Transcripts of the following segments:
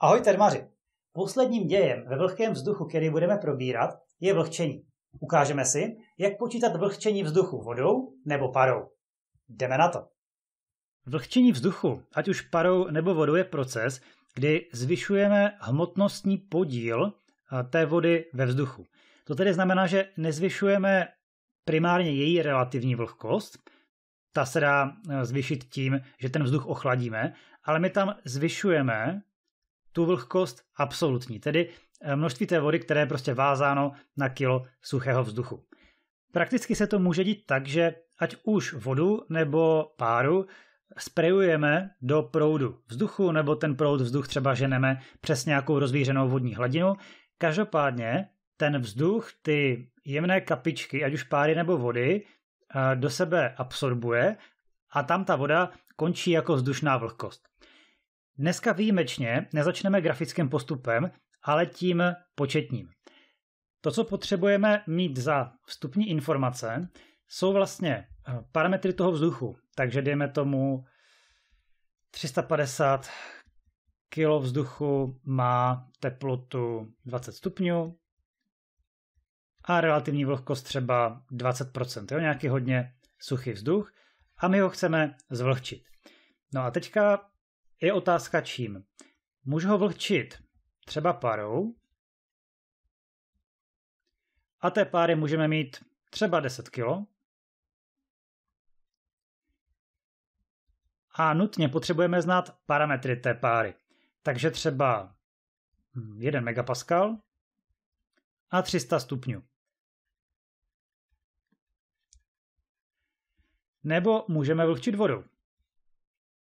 Ahoj termaři! Posledním dějem ve vlhkém vzduchu, který budeme probírat, je vlhčení. Ukážeme si, jak počítat vlhčení vzduchu vodou nebo parou. Jdeme na to! Vlhčení vzduchu, ať už parou nebo vodou, je proces, kdy zvyšujeme hmotnostní podíl eh, té vody ve vzduchu. To tedy znamená, že nezvyšujeme primárně její relativní vlhkost, ta se dá eh, zvýšit tím, že ten vzduch ochladíme, ale my tam zvyšujeme tu vlhkost absolutní, tedy eh, množství té vody, které je prostě vázáno na kilo suchého vzduchu. Prakticky se to může dít tak, že ať už vodu nebo páru sprejujeme do proudu vzduchu, nebo ten proud vzduch třeba ženeme přes nějakou rozvířenou vodní hladinu. Každopádně ten vzduch, ty jemné kapičky, ať už páry nebo vody, eh, do sebe absorbuje a tam ta voda končí jako vzdušná vlhkost. Dneska výjimečně nezačneme grafickým postupem, ale tím početním. To, co potřebujeme mít za vstupní informace, jsou vlastně eh, parametry toho vzduchu. Takže dejme tomu 350 kg vzduchu má teplotu 20 stupňů a relativní vlhkost třeba 20%, jo, nějaký hodně suchý vzduch a my ho chceme zvlhčit. No a teďka je otázka čím. Můžu ho vlhčit třeba parou a té páry můžeme mít třeba 10 kg. A nutně potřebujeme znát parametry té páry. Takže třeba 1 hm, megapascal a 300 stupňů. Nebo můžeme vlhčit vodou.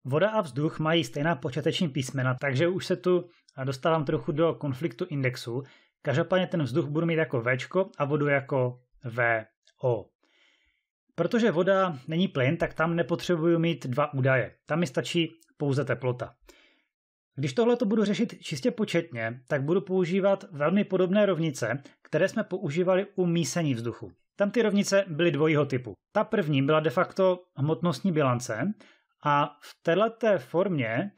Voda a vzduch mají stejná počáteční písmena, takže už se tu dostávám trochu do konfliktu indexu. Každopádně ten vzduch budu mít jako V a vodu jako VO. Protože voda není plyn, tak tam nepotřebuju mít dva údaje. Tam mi stačí pouze teplota. Když tohle to budu řešit čistě početně, tak budu používat velmi podobné rovnice, které jsme používali u mísení vzduchu. Tam ty rovnice byly dvojího typu. Ta první byla de facto hmotnostní bilance a v této formě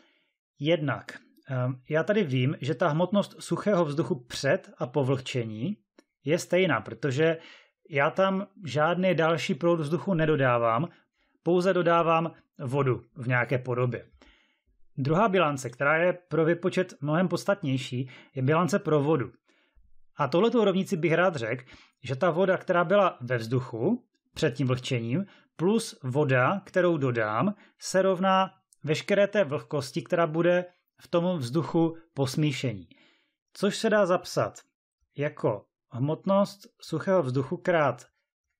jednak ehm, já tady vím, že ta hmotnost suchého vzduchu před a po vlhčení je stejná, protože já tam žádný další proud vzduchu nedodávám, pouze dodávám vodu v nějaké podobě. Druhá bilance, která je pro vypočet mnohem podstatnější, je bilance pro vodu. A tohleto rovnici bych rád řekl, že ta voda, která byla ve vzduchu před tím vlhčením, plus voda, kterou dodám, se rovná veškeré té vlhkosti, která bude v tom vzduchu po smíšení. Což se dá zapsat jako hmotnost suchého vzduchu krát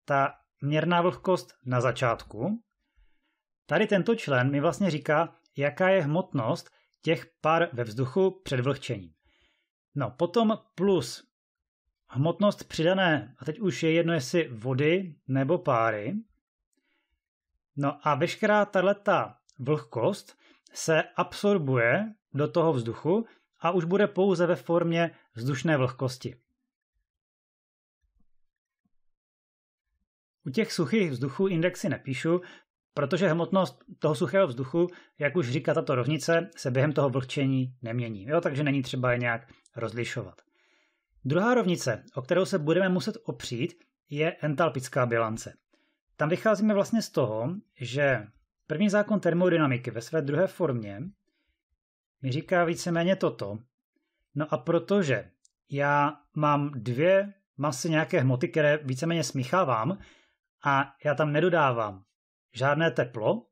ta měrná vlhkost na začátku. Tady tento člen mi vlastně říká, jaká je hmotnost těch par ve vzduchu před vlhčením. No, potom plus hmotnost přidané, a teď už je jedno, jestli vody nebo páry, No a veškerá tato vlhkost se absorbuje do toho vzduchu a už bude pouze ve formě vzdušné vlhkosti. U těch suchých vzduchů indexy nepíšu, protože hmotnost toho suchého vzduchu, jak už říká tato rovnice, se během toho vlhčení nemění, jo? takže není třeba je nějak rozlišovat. Druhá rovnice, o kterou se budeme muset opřít, je entalpická bilance. Tam vycházíme vlastně z toho, že první zákon termodynamiky ve své druhé formě mi říká víceméně toto. No a protože já mám dvě masy nějaké hmoty, které víceméně smíchávám a já tam nedodávám žádné teplo,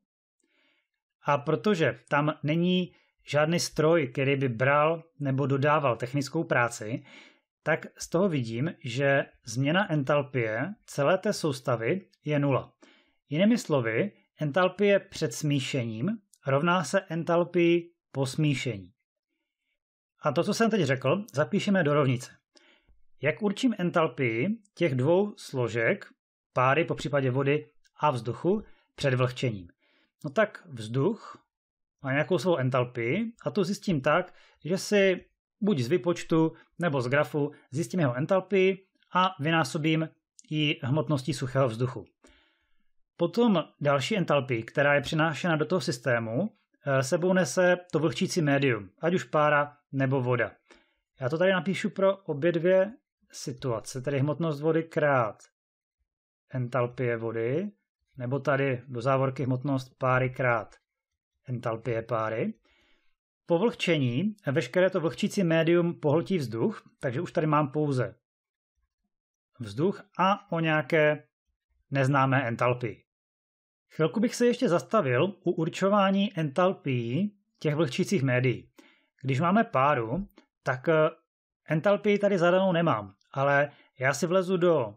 a protože tam není žádný stroj, který by bral nebo dodával technickou práci, tak z toho vidím, že změna entalpie celé té soustavy je nula. Jinými slovy, entalpie před smíšením rovná se entalpii po smíšení. A to, co jsem teď řekl, zapíšeme do rovnice. Jak určím entalpii těch dvou složek, páry po případě vody a vzduchu, před vlhčením? No tak vzduch má nějakou svou entalpii a to zjistím tak, že si buď z výpočtu nebo z grafu zjistím jeho entalpii a vynásobím ji hmotností suchého vzduchu. Potom další entalpii, která je přinášena do toho systému, eh, sebou nese to vlhčící médium, ať už pára nebo voda. Já to tady napíšu pro obě dvě situace, tedy hmotnost vody krát entalpie vody, nebo tady do závorky hmotnost páry krát entalpie páry. Po vlhčení veškeré to vlhčící médium pohltí vzduch, takže už tady mám pouze vzduch a o nějaké neznámé entalpii. Chvilku bych se ještě zastavil u určování entalpií těch vlhčících médií. Když máme páru, tak eh, entalpii tady zadanou nemám, ale já si vlezu do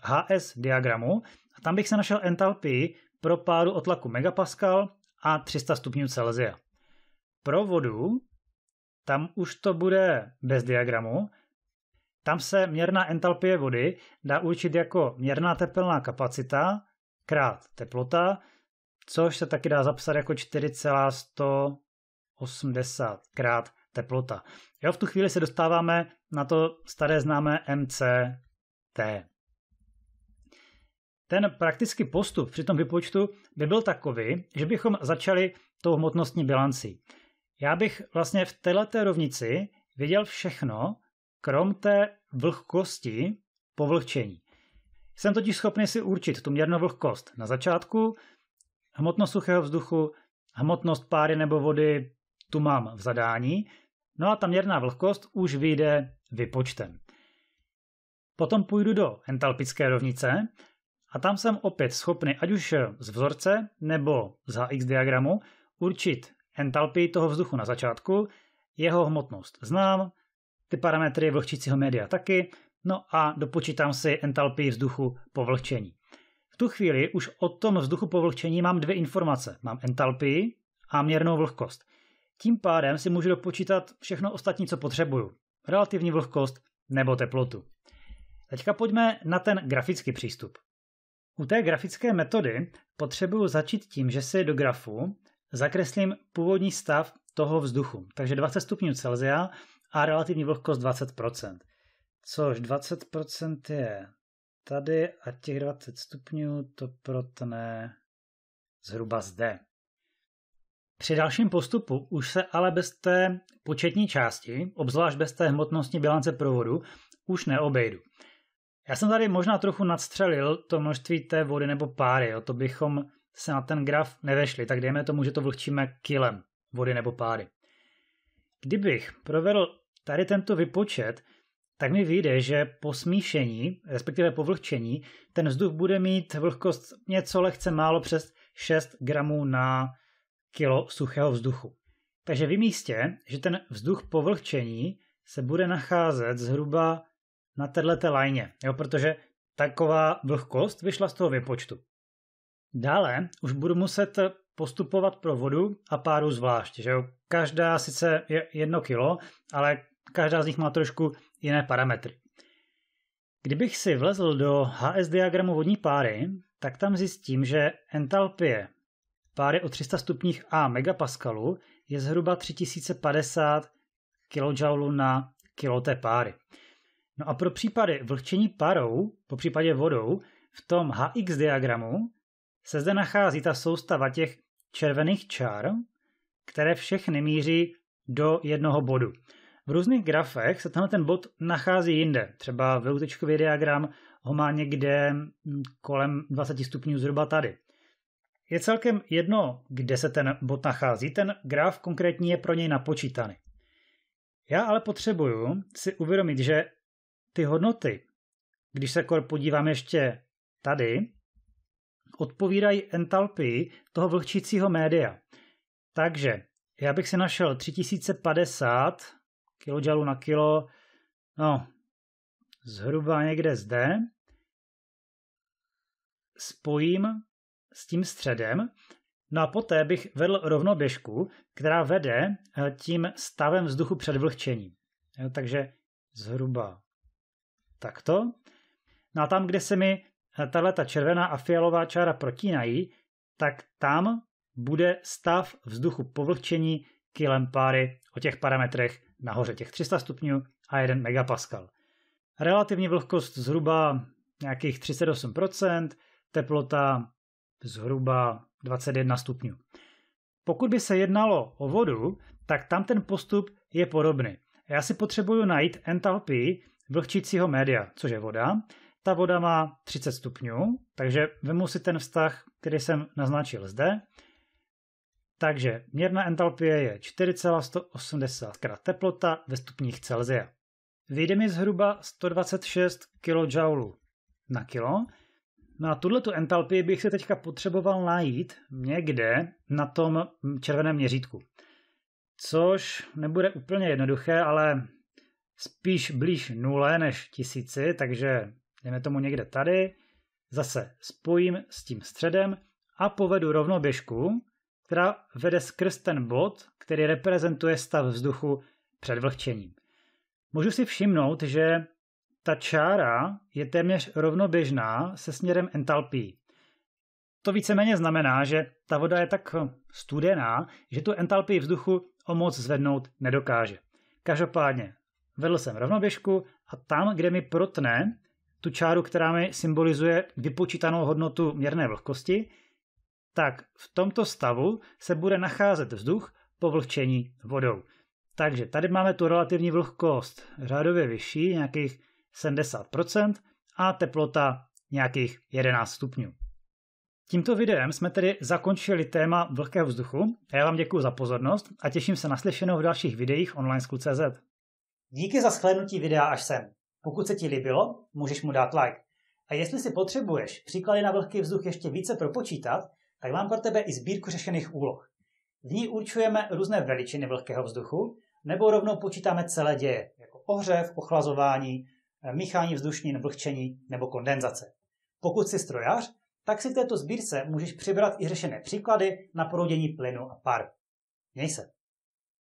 HS eh, diagramu a tam bych se našel entalpii pro páru o tlaku megapascal a 300 stupňů Celsia. Pro vodu tam už to bude bez diagramu, tam se měrná entalpie vody dá určit jako měrná tepelná kapacita krát teplota, což se taky dá zapsat jako 4,180 krát teplota. Jo, v tu chvíli se dostáváme na to staré známé MCT. Ten praktický postup při tom vypočtu by byl takový, že bychom začali tou hmotnostní bilancí. Já bych vlastně v této rovnici viděl všechno, krom té vlhkosti povlhčení. Jsem totiž schopný si určit tu měrnou vlhkost na začátku, hmotnost suchého vzduchu, hmotnost páry nebo vody, tu mám v zadání, no a ta měrná vlhkost už vyjde vypočtem. Potom půjdu do entalpické rovnice a tam jsem opět schopný ať už z vzorce nebo z HX diagramu určit entalpii toho vzduchu na začátku, jeho hmotnost znám, ty parametry vlhčícího média taky, No a dopočítám si entalpii vzduchu po vlhčení. V tu chvíli už o tom vzduchu po vlhčení mám dvě informace. Mám entalpii a měrnou vlhkost. Tím pádem si můžu dopočítat všechno ostatní, co potřebuju. Relativní vlhkost nebo teplotu. Teďka pojďme na ten grafický přístup. U té grafické metody potřebuju začít tím, že si do grafu zakreslím původní stav toho vzduchu, takže 20 stupňů Celsia a relativní vlhkost 20% což 20% je tady a těch 20 stupňů to protne zhruba zde. Při dalším postupu už se ale bez té početní části, obzvlášť bez té hmotnostní bilance provodu, už neobejdu. Já jsem tady možná trochu nadstřelil to množství té vody nebo páry, o to bychom se na ten graf nevešli, tak dejme tomu, že to vlhčíme kilem vody nebo páry. Kdybych provedl tady tento vypočet, tak mi vyjde, že po smíšení, respektive po vlhčení, ten vzduch bude mít vlhkost něco lehce málo přes 6 gramů na kilo suchého vzduchu. Takže vymístě, že ten vzduch po vlhčení se bude nacházet zhruba na této lajně, jo, protože taková vlhkost vyšla z toho vypočtu. Dále už budu muset postupovat pro vodu a páru zvlášť. Že jo? Každá sice je jedno kilo, ale každá z nich má trošku jiné parametry. Kdybych si vlezl do HS diagramu vodní páry, tak tam zjistím, že entalpie páry o 300 stupních A megapaskalu je zhruba 3050 kJ na kilo té páry. No a pro případy vlhčení parou, po případě vodou, v tom HX diagramu se zde nachází ta soustava těch červených čar, které všechny míří do jednoho bodu. V různých grafech se tenhle ten bod nachází jinde. Třeba VLT diagram ho má někde mm, kolem 20 stupňů zhruba tady. Je celkem jedno, kde se ten bod nachází, ten graf konkrétní je pro něj napočítaný. Já ale potřebuju si uvědomit, že ty hodnoty, když se podívám ještě tady, odpovídají entalpii toho vlhčícího média. Takže já bych si našel 3050 kilojoulů na kilo, no, zhruba někde zde, spojím s tím středem, no a poté bych vedl rovnoběžku, která vede eh, tím stavem vzduchu před vlhčením. Jo, takže zhruba takto. No a tam, kde se mi eh, tahle ta červená a fialová čára protínají, tak tam bude stav vzduchu povlhčení kilem páry o těch parametrech nahoře těch 300 stupňů a 1 megapascal. Relativní vlhkost zhruba nějakých 38%, teplota zhruba 21 stupňů. Pokud by se jednalo o vodu, tak tam ten postup je podobný. Já si potřebuju najít entalpii vlhčícího média, což je voda. Ta voda má 30 stupňů, takže vemu si ten vztah, který jsem naznačil zde, takže měrná entalpie je 4,180 krát teplota ve stupních Celzia. Vyjde mi zhruba 126 kJ na kilo. No a tuto tu entalpii bych se teďka potřeboval najít někde na tom červeném měřítku. Což nebude úplně jednoduché, ale spíš blíž nule než tisíci, takže jdeme tomu někde tady. Zase spojím s tím středem a povedu rovnoběžku která vede skrz ten bod, který reprezentuje stav vzduchu před vlhčením. Můžu si všimnout, že ta čára je téměř rovnoběžná se směrem entalpii. To víceméně znamená, že ta voda je tak studená, že tu entalpii vzduchu o moc zvednout nedokáže. Každopádně vedl jsem rovnoběžku a tam, kde mi protne tu čáru, která mi symbolizuje vypočítanou hodnotu měrné vlhkosti, tak v tomto stavu se bude nacházet vzduch po vlhčení vodou. Takže tady máme tu relativní vlhkost řádově vyšší, nějakých 70% a teplota nějakých 11 stupňů. Tímto videem jsme tedy zakončili téma vlhkého vzduchu. Já vám děkuji za pozornost a těším se na slyšenou v dalších videích CZ. Díky za shlédnutí videa až sem. Pokud se ti líbilo, můžeš mu dát like. A jestli si potřebuješ příklady na vlhký vzduch ještě více propočítat, tak mám pro tebe i sbírku řešených úloh. V ní určujeme různé veličiny vlhkého vzduchu, nebo rovnou počítáme celé děje, jako ohřev, ochlazování, eh, míchání vzdušnin, vlhčení nebo kondenzace. Pokud jsi strojař, tak si v této sbírce můžeš přibrat i řešené příklady na proudění plynu a pár. Měj se.